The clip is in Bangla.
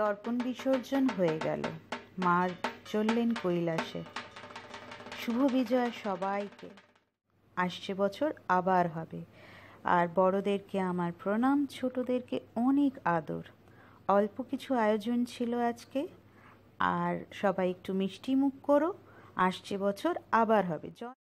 দর্পণ বিসর্জন হয়ে গেল মা চললেন কৈলাসে শুভ বিজয় সবাইকে আসছে বছর আবার হবে আর বড়দেরকে আমার প্রণাম ছোটদেরকে অনেক আদর অল্প কিছু আয়োজন ছিল আজকে আর সবাই একটু মিষ্টি মুখ করো আসছে বছর আবার হবে